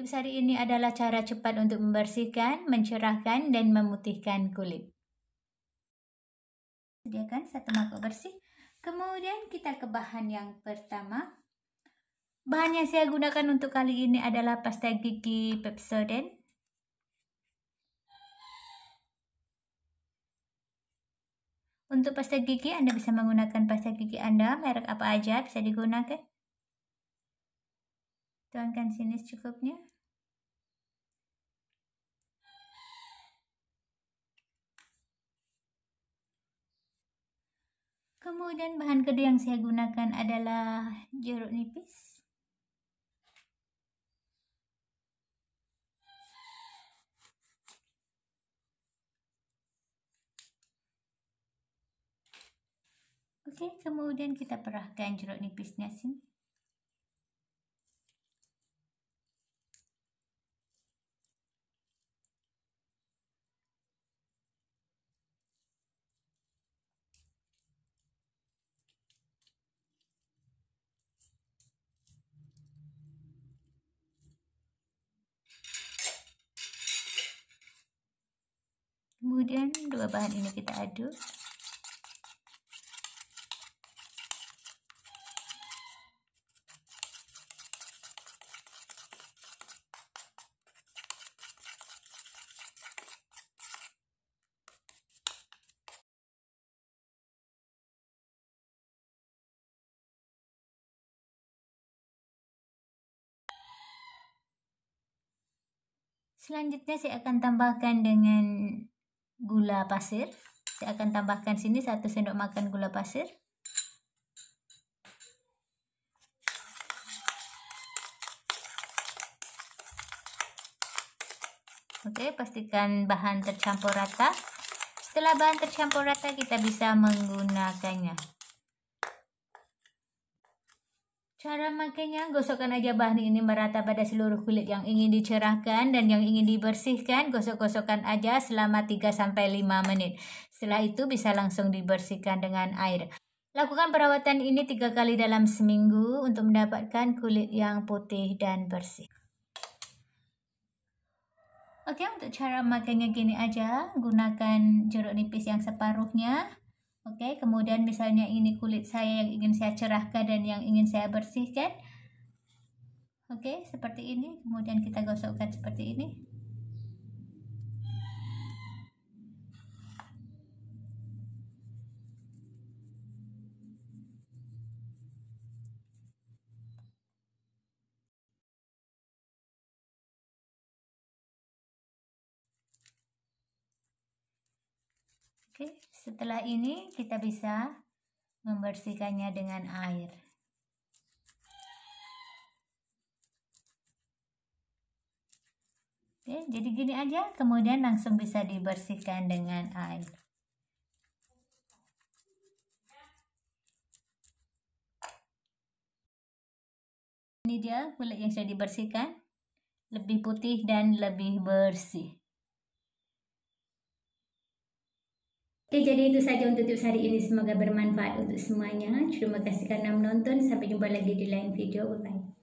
Tips hari ini adalah cara cepat untuk membersihkan, mencerahkan, dan memutihkan kulit. Sediakan satu mangkok bersih. Kemudian kita ke bahan yang pertama. Bahan yang saya gunakan untuk kali ini adalah pasta gigi Pepsodent. Untuk pasta gigi, Anda bisa menggunakan pasta gigi Anda, merek apa aja bisa digunakan. Tuangkan sini secukupnya. Kemudian bahan kedua yang saya gunakan adalah jeruk nipis. Okey, kemudian kita perahkan jeruk nipisnya sini. kemudian dua bahan ini kita aduk Selanjutnya saya akan tambahkan dengan gula pasir. Saya akan tambahkan sini satu sendok makan gula pasir. Oke, pastikan bahan tercampur rata. Setelah bahan tercampur rata, kita bisa menggunakannya. Cara makainya, gosokkan aja bahan ini merata pada seluruh kulit yang ingin dicerahkan dan yang ingin dibersihkan. Gosok-gosokkan aja selama 3-5 menit. Setelah itu bisa langsung dibersihkan dengan air. Lakukan perawatan ini 3 kali dalam seminggu untuk mendapatkan kulit yang putih dan bersih. Oke, untuk cara makainya gini aja. Gunakan jeruk nipis yang separuhnya Oke, okay, kemudian misalnya ini kulit saya yang ingin saya cerahkan dan yang ingin saya bersihkan. Oke, okay, seperti ini. Kemudian kita gosokkan seperti ini. Oke, setelah ini kita bisa membersihkannya dengan air. Oke, jadi gini aja, kemudian langsung bisa dibersihkan dengan air. Ini dia kulit yang sudah dibersihkan, lebih putih dan lebih bersih. Oke, jadi itu saja untuk tips hari ini. Semoga bermanfaat untuk semuanya. Terima kasih karena menonton. Sampai jumpa lagi di lain video. Bye-bye.